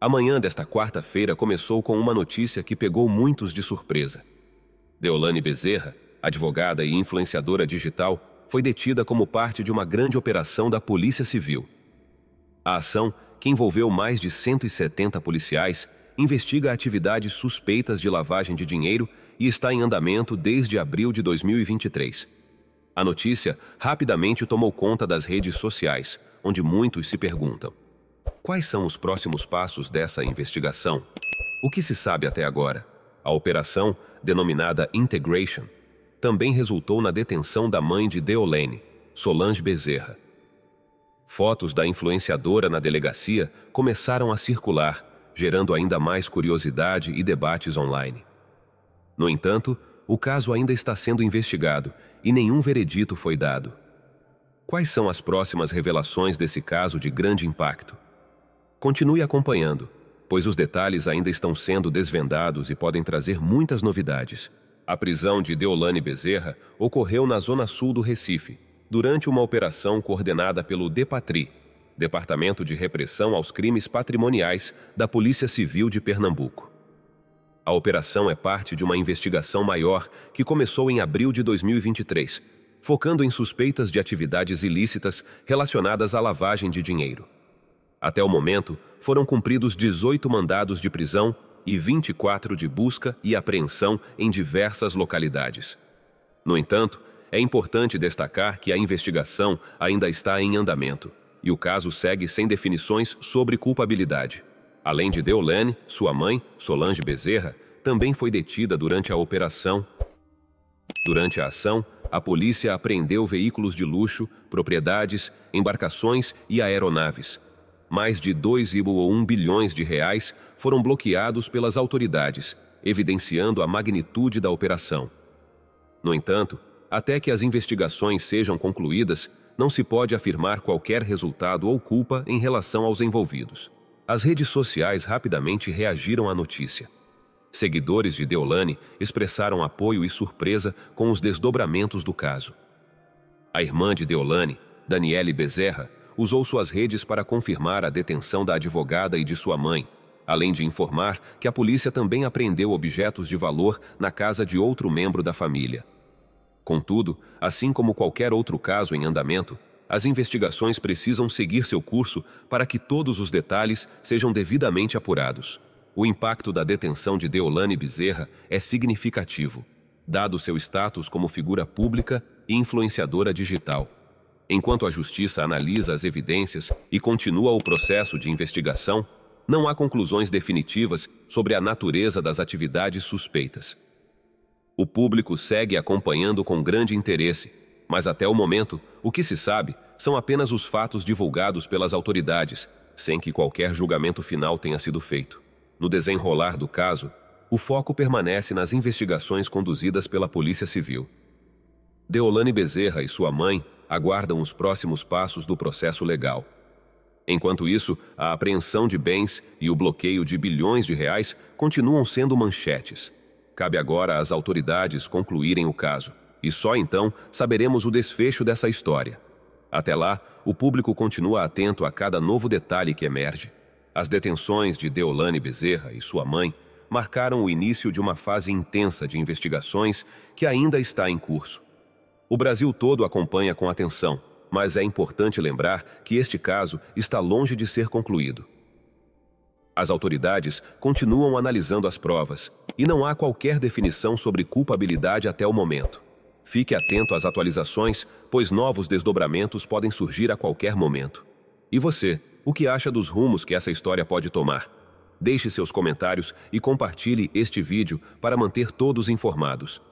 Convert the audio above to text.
A manhã desta quarta-feira começou com uma notícia que pegou muitos de surpresa. Deolane Bezerra, advogada e influenciadora digital, foi detida como parte de uma grande operação da Polícia Civil. A ação, que envolveu mais de 170 policiais, investiga atividades suspeitas de lavagem de dinheiro e está em andamento desde abril de 2023. A notícia rapidamente tomou conta das redes sociais, onde muitos se perguntam: Quais são os próximos passos dessa investigação? O que se sabe até agora? A operação, denominada Integration, também resultou na detenção da mãe de Deolene, Solange Bezerra. Fotos da influenciadora na delegacia começaram a circular, gerando ainda mais curiosidade e debates online. No entanto, o caso ainda está sendo investigado e nenhum veredito foi dado. Quais são as próximas revelações desse caso de grande impacto? Continue acompanhando, pois os detalhes ainda estão sendo desvendados e podem trazer muitas novidades. A prisão de Deolane Bezerra ocorreu na zona sul do Recife, durante uma operação coordenada pelo DEPATRI, Departamento de Repressão aos Crimes Patrimoniais da Polícia Civil de Pernambuco. A operação é parte de uma investigação maior que começou em abril de 2023, focando em suspeitas de atividades ilícitas relacionadas à lavagem de dinheiro. Até o momento, foram cumpridos 18 mandados de prisão e 24 de busca e apreensão em diversas localidades. No entanto, é importante destacar que a investigação ainda está em andamento e o caso segue sem definições sobre culpabilidade. Além de Deolane, sua mãe, Solange Bezerra, também foi detida durante a operação. Durante a ação, a polícia apreendeu veículos de luxo, propriedades, embarcações e aeronaves, mais de 2,1 bilhões de reais foram bloqueados pelas autoridades, evidenciando a magnitude da operação. No entanto, até que as investigações sejam concluídas, não se pode afirmar qualquer resultado ou culpa em relação aos envolvidos. As redes sociais rapidamente reagiram à notícia. Seguidores de Deolane expressaram apoio e surpresa com os desdobramentos do caso. A irmã de Deolane, Daniele Bezerra, usou suas redes para confirmar a detenção da advogada e de sua mãe, além de informar que a polícia também apreendeu objetos de valor na casa de outro membro da família. Contudo, assim como qualquer outro caso em andamento, as investigações precisam seguir seu curso para que todos os detalhes sejam devidamente apurados. O impacto da detenção de Deolane Bezerra é significativo, dado seu status como figura pública e influenciadora digital. Enquanto a Justiça analisa as evidências e continua o processo de investigação, não há conclusões definitivas sobre a natureza das atividades suspeitas. O público segue acompanhando com grande interesse, mas até o momento, o que se sabe são apenas os fatos divulgados pelas autoridades, sem que qualquer julgamento final tenha sido feito. No desenrolar do caso, o foco permanece nas investigações conduzidas pela Polícia Civil. Deolane Bezerra e sua mãe aguardam os próximos passos do processo legal. Enquanto isso, a apreensão de bens e o bloqueio de bilhões de reais continuam sendo manchetes. Cabe agora às autoridades concluírem o caso, e só então saberemos o desfecho dessa história. Até lá, o público continua atento a cada novo detalhe que emerge. As detenções de Deolane Bezerra e sua mãe marcaram o início de uma fase intensa de investigações que ainda está em curso. O Brasil todo acompanha com atenção, mas é importante lembrar que este caso está longe de ser concluído. As autoridades continuam analisando as provas e não há qualquer definição sobre culpabilidade até o momento. Fique atento às atualizações, pois novos desdobramentos podem surgir a qualquer momento. E você, o que acha dos rumos que essa história pode tomar? Deixe seus comentários e compartilhe este vídeo para manter todos informados.